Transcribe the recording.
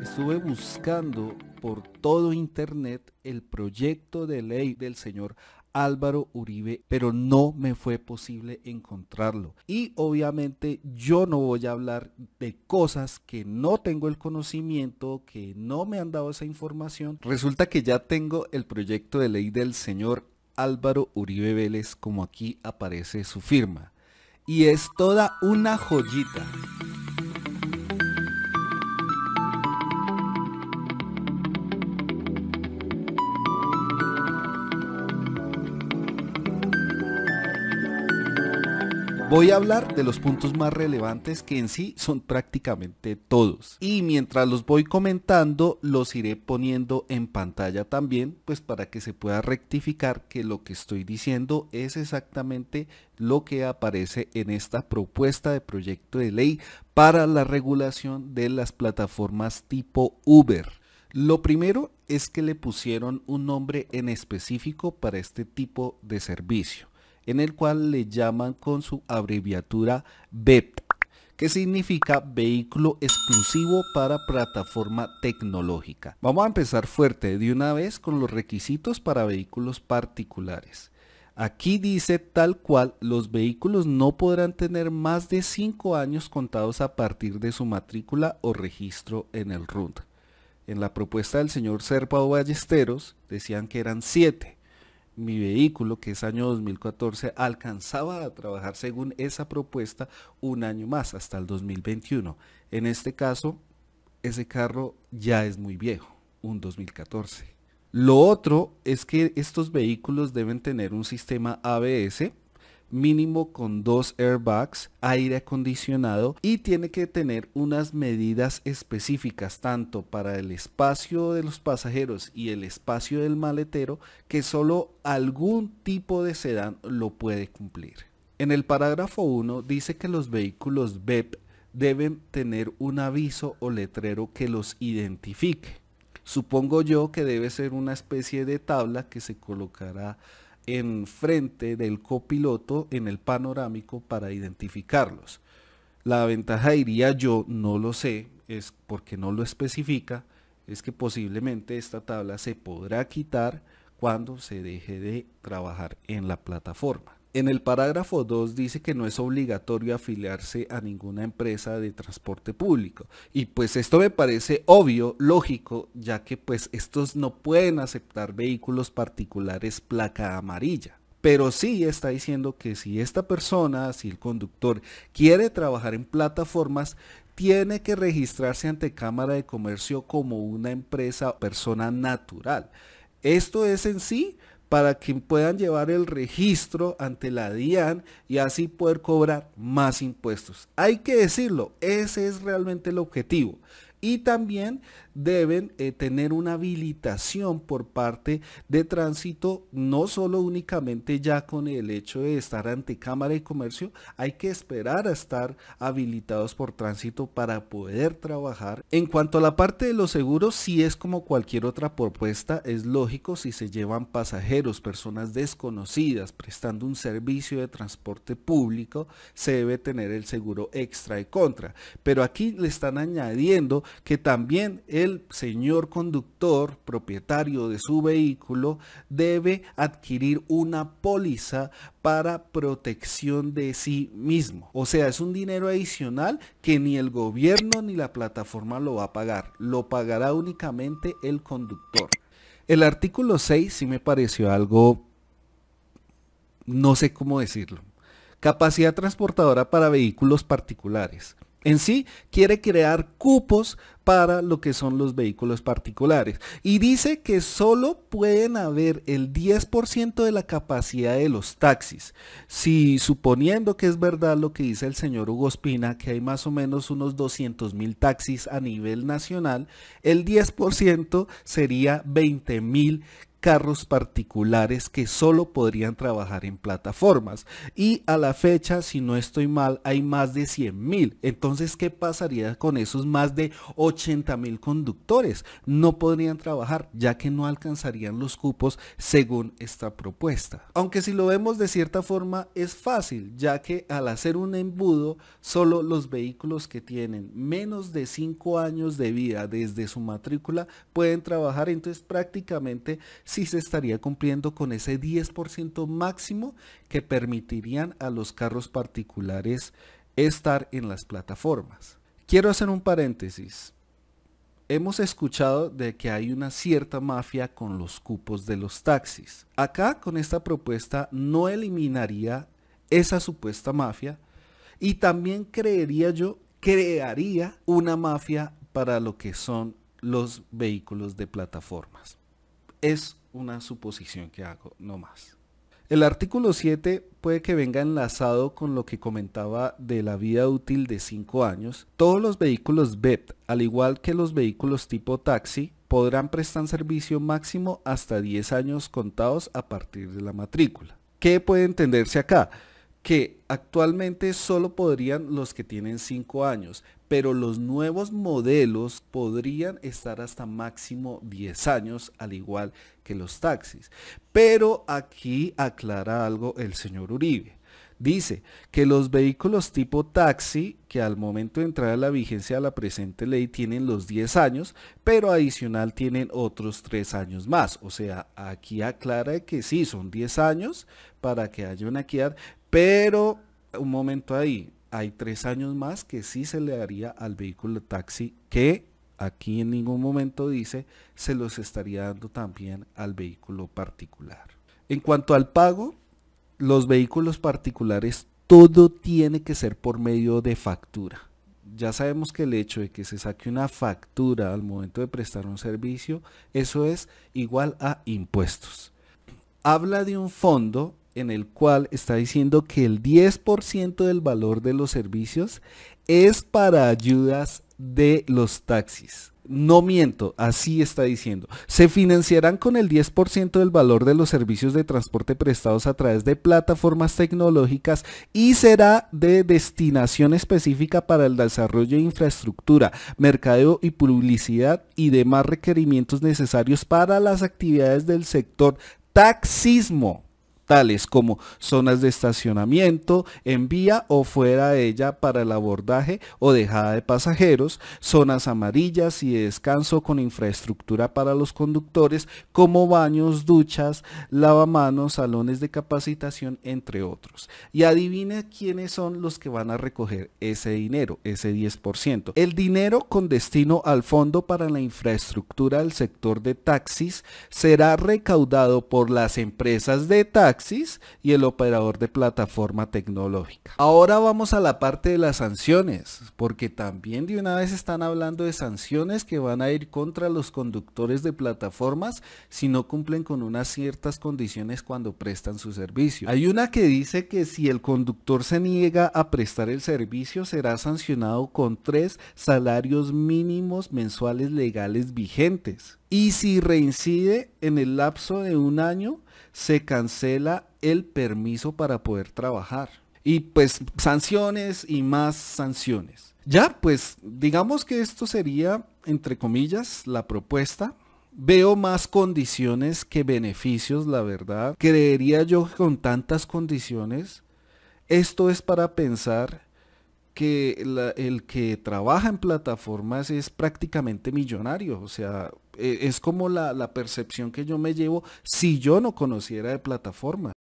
Estuve buscando por todo internet el proyecto de ley del señor Álvaro Uribe, pero no me fue posible encontrarlo. Y obviamente yo no voy a hablar de cosas que no tengo el conocimiento, que no me han dado esa información. Resulta que ya tengo el proyecto de ley del señor Álvaro Uribe Vélez, como aquí aparece su firma. Y es toda una joyita. Voy a hablar de los puntos más relevantes que en sí son prácticamente todos. Y mientras los voy comentando, los iré poniendo en pantalla también, pues para que se pueda rectificar que lo que estoy diciendo es exactamente lo que aparece en esta propuesta de proyecto de ley para la regulación de las plataformas tipo Uber. Lo primero es que le pusieron un nombre en específico para este tipo de servicio en el cual le llaman con su abreviatura BEP, que significa vehículo exclusivo para plataforma tecnológica. Vamos a empezar fuerte de una vez con los requisitos para vehículos particulares. Aquí dice tal cual, los vehículos no podrán tener más de 5 años contados a partir de su matrícula o registro en el RUND. En la propuesta del señor Serpa o Ballesteros decían que eran 7 mi vehículo, que es año 2014, alcanzaba a trabajar según esa propuesta un año más, hasta el 2021. En este caso, ese carro ya es muy viejo, un 2014. Lo otro es que estos vehículos deben tener un sistema ABS mínimo con dos airbags, aire acondicionado y tiene que tener unas medidas específicas tanto para el espacio de los pasajeros y el espacio del maletero que solo algún tipo de sedán lo puede cumplir. En el parágrafo 1 dice que los vehículos BEP deben tener un aviso o letrero que los identifique. Supongo yo que debe ser una especie de tabla que se colocará en frente del copiloto en el panorámico para identificarlos. La ventaja diría yo, no lo sé, es porque no lo especifica, es que posiblemente esta tabla se podrá quitar cuando se deje de trabajar en la plataforma. En el parágrafo 2 dice que no es obligatorio afiliarse a ninguna empresa de transporte público. Y pues esto me parece obvio, lógico, ya que pues estos no pueden aceptar vehículos particulares placa amarilla. Pero sí está diciendo que si esta persona, si el conductor quiere trabajar en plataformas, tiene que registrarse ante Cámara de Comercio como una empresa o persona natural. Esto es en sí para que puedan llevar el registro ante la DIAN y así poder cobrar más impuestos. Hay que decirlo, ese es realmente el objetivo. Y también deben eh, tener una habilitación por parte de tránsito, no solo únicamente ya con el hecho de estar ante Cámara de Comercio, hay que esperar a estar habilitados por tránsito para poder trabajar. En cuanto a la parte de los seguros, si es como cualquier otra propuesta, es lógico si se llevan pasajeros, personas desconocidas, prestando un servicio de transporte público, se debe tener el seguro extra y contra. Pero aquí le están añadiendo que también el señor conductor, propietario de su vehículo, debe adquirir una póliza para protección de sí mismo. O sea, es un dinero adicional que ni el gobierno ni la plataforma lo va a pagar. Lo pagará únicamente el conductor. El artículo 6 sí me pareció algo, no sé cómo decirlo. Capacidad transportadora para vehículos particulares. En sí, quiere crear cupos para lo que son los vehículos particulares. Y dice que solo pueden haber el 10% de la capacidad de los taxis. Si suponiendo que es verdad lo que dice el señor Hugo Espina, que hay más o menos unos 200 mil taxis a nivel nacional, el 10% sería 20.000 mil carros particulares que solo podrían trabajar en plataformas. Y a la fecha, si no estoy mal, hay más de 100 mil. Entonces, ¿qué pasaría con esos más de 80 mil conductores? No podrían trabajar, ya que no alcanzarían los cupos según esta propuesta. Aunque si lo vemos de cierta forma, es fácil, ya que al hacer un embudo, solo los vehículos que tienen menos de 5 años de vida desde su matrícula pueden trabajar. Entonces, prácticamente si se estaría cumpliendo con ese 10% máximo que permitirían a los carros particulares estar en las plataformas. Quiero hacer un paréntesis. Hemos escuchado de que hay una cierta mafia con los cupos de los taxis. Acá con esta propuesta no eliminaría esa supuesta mafia y también creería yo crearía una mafia para lo que son los vehículos de plataformas. Es una suposición que hago, no más. El artículo 7 puede que venga enlazado con lo que comentaba de la vida útil de 5 años. Todos los vehículos BEP, al igual que los vehículos tipo taxi, podrán prestar servicio máximo hasta 10 años contados a partir de la matrícula. ¿Qué puede entenderse acá? que actualmente solo podrían los que tienen 5 años, pero los nuevos modelos podrían estar hasta máximo 10 años, al igual que los taxis. Pero aquí aclara algo el señor Uribe. Dice que los vehículos tipo taxi, que al momento de entrar a la vigencia de la presente ley tienen los 10 años, pero adicional tienen otros 3 años más. O sea, aquí aclara que sí, son 10 años para que haya una equidad, pero un momento ahí, hay 3 años más que sí se le daría al vehículo taxi que aquí en ningún momento dice se los estaría dando también al vehículo particular. En cuanto al pago, los vehículos particulares todo tiene que ser por medio de factura. Ya sabemos que el hecho de que se saque una factura al momento de prestar un servicio, eso es igual a impuestos. Habla de un fondo en el cual está diciendo que el 10% del valor de los servicios es para ayudas de los taxis. No miento, así está diciendo. Se financiarán con el 10% del valor de los servicios de transporte prestados a través de plataformas tecnológicas y será de destinación específica para el desarrollo de infraestructura, mercadeo y publicidad y demás requerimientos necesarios para las actividades del sector taxismo tales como zonas de estacionamiento en vía o fuera de ella para el abordaje o dejada de pasajeros, zonas amarillas y de descanso con infraestructura para los conductores como baños, duchas, lavamanos, salones de capacitación, entre otros. Y adivina quiénes son los que van a recoger ese dinero, ese 10%. El dinero con destino al fondo para la infraestructura del sector de taxis será recaudado por las empresas de taxis y el operador de plataforma tecnológica. Ahora vamos a la parte de las sanciones, porque también de una vez están hablando de sanciones que van a ir contra los conductores de plataformas si no cumplen con unas ciertas condiciones cuando prestan su servicio. Hay una que dice que si el conductor se niega a prestar el servicio será sancionado con tres salarios mínimos mensuales legales vigentes y si reincide en el lapso de un año, se cancela el permiso para poder trabajar. Y pues sanciones y más sanciones. Ya, pues digamos que esto sería, entre comillas, la propuesta. Veo más condiciones que beneficios, la verdad. Creería yo que con tantas condiciones, esto es para pensar que el que trabaja en plataformas es prácticamente millonario. O sea, eh, es como la, la percepción que yo me llevo si yo no conociera de plataforma.